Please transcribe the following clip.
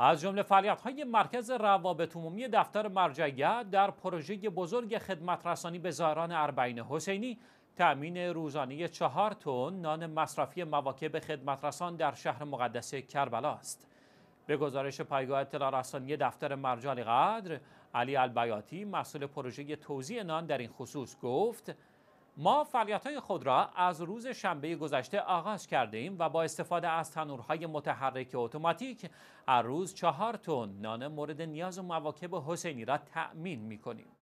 از جمله فعالیت‌های مرکز روابط عمومی دفتر مرجعیت در پروژه بزرگ خدمت رسانی به زاران اربعین حسینی تأمین روزانه چهار تن نان مصرفی مواکب رسان در شهر مقدس کربلا است. به گزارش پایگاه اطلاع رسانی دفتر مرجع قدر علی البیاتی مسئول پروژه توزیع نان در این خصوص گفت ما فعالیت خود را از روز شنبه گذشته آغاز کرده ایم و با استفاده از تنورهای متحرک اتوماتیک هر روز چهار تن نان مورد نیاز و مواکب حسینی را تأمین می کنیم.